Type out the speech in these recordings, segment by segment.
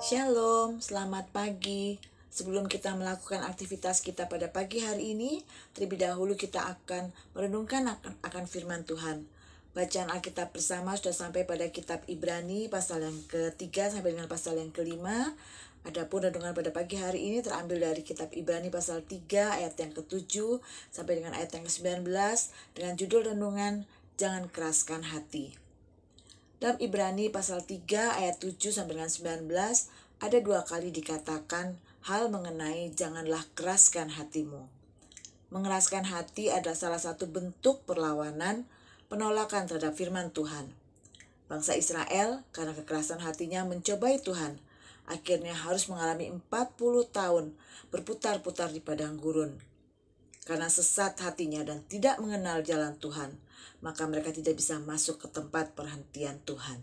Shalom, selamat pagi. Sebelum kita melakukan aktivitas kita pada pagi hari ini, terlebih dahulu kita akan merenungkan akan, firman Tuhan. Bacaan Alkitab bersama sudah sampai pada kitab Ibrani pasal yang ketiga sampai dengan pasal yang kelima. Adapun renungan pada pagi hari ini terambil dari kitab Ibrani pasal 3 ayat yang ke-7 sampai dengan ayat yang ke-19 dengan judul renungan Jangan keraskan hati. Dalam Ibrani pasal 3 ayat 7 sampai dengan 19 ada dua kali dikatakan hal mengenai janganlah keraskan hatimu. Mengeraskan hati adalah salah satu bentuk perlawanan penolakan terhadap firman Tuhan. Bangsa Israel karena kekerasan hatinya mencobai Tuhan, akhirnya harus mengalami 40 tahun berputar-putar di padang gurun karena sesat hatinya dan tidak mengenal jalan Tuhan, maka mereka tidak bisa masuk ke tempat perhentian Tuhan.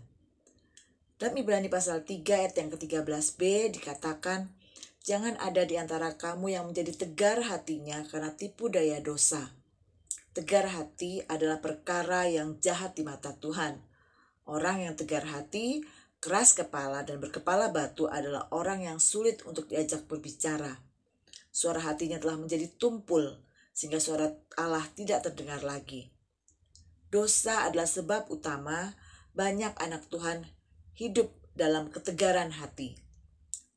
Dalam Ibrani pasal 3 ayat yang ke-13b dikatakan, Jangan ada di antara kamu yang menjadi tegar hatinya karena tipu daya dosa. Tegar hati adalah perkara yang jahat di mata Tuhan. Orang yang tegar hati, keras kepala, dan berkepala batu adalah orang yang sulit untuk diajak berbicara. Suara hatinya telah menjadi tumpul, sehingga suara Allah tidak terdengar lagi. Dosa adalah sebab utama banyak anak Tuhan hidup dalam ketegaran hati.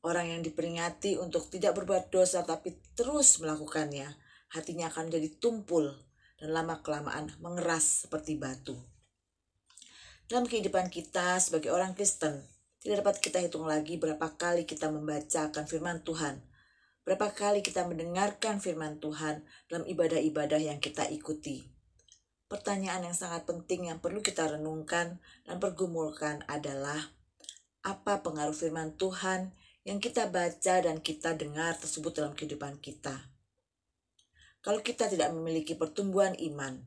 Orang yang diperingati untuk tidak berbuat dosa tapi terus melakukannya, hatinya akan menjadi tumpul dan lama-kelamaan mengeras seperti batu. Dalam kehidupan kita sebagai orang Kristen, tidak dapat kita hitung lagi berapa kali kita membacakan firman Tuhan – Berapa kali kita mendengarkan firman Tuhan dalam ibadah-ibadah yang kita ikuti? Pertanyaan yang sangat penting yang perlu kita renungkan dan pergumulkan adalah apa pengaruh firman Tuhan yang kita baca dan kita dengar tersebut dalam kehidupan kita? Kalau kita tidak memiliki pertumbuhan iman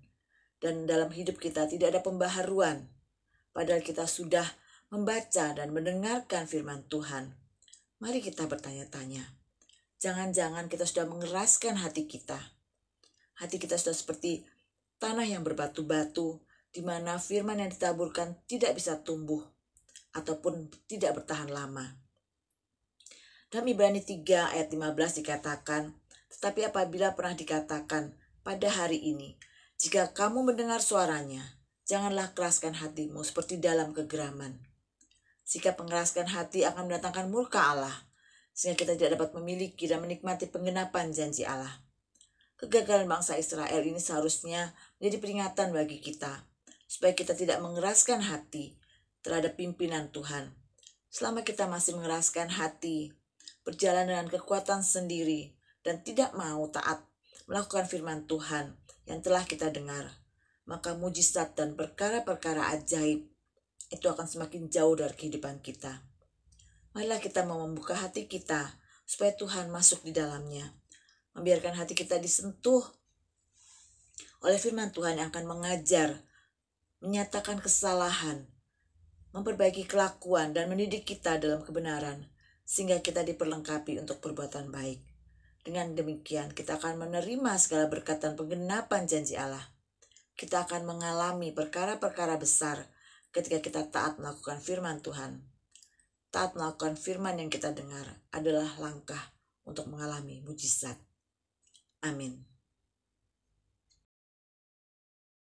dan dalam hidup kita tidak ada pembaharuan, padahal kita sudah membaca dan mendengarkan firman Tuhan, mari kita bertanya-tanya Jangan-jangan kita sudah mengeraskan hati kita. Hati kita sudah seperti tanah yang berbatu-batu, di mana firman yang ditaburkan tidak bisa tumbuh ataupun tidak bertahan lama. Dalam Ibrani 3 ayat 15 dikatakan, tetapi apabila pernah dikatakan pada hari ini, jika kamu mendengar suaranya, janganlah keraskan hatimu seperti dalam kegeraman. Sikap pengeraskan hati akan mendatangkan murka Allah sehingga kita tidak dapat memiliki dan menikmati penggenapan janji Allah. Kegagalan bangsa Israel ini seharusnya menjadi peringatan bagi kita, supaya kita tidak mengeraskan hati terhadap pimpinan Tuhan. Selama kita masih mengeraskan hati, berjalan dengan kekuatan sendiri, dan tidak mau taat melakukan firman Tuhan yang telah kita dengar, maka mujizat dan perkara-perkara ajaib itu akan semakin jauh dari kehidupan kita. Marilah kita mau membuka hati kita supaya Tuhan masuk di dalamnya. Membiarkan hati kita disentuh oleh firman Tuhan yang akan mengajar, menyatakan kesalahan, memperbaiki kelakuan dan mendidik kita dalam kebenaran sehingga kita diperlengkapi untuk perbuatan baik. Dengan demikian kita akan menerima segala berkat dan penggenapan janji Allah. Kita akan mengalami perkara-perkara besar ketika kita taat melakukan firman Tuhan. Taat melakukan firman yang kita dengar adalah langkah untuk mengalami mujizat. Amin.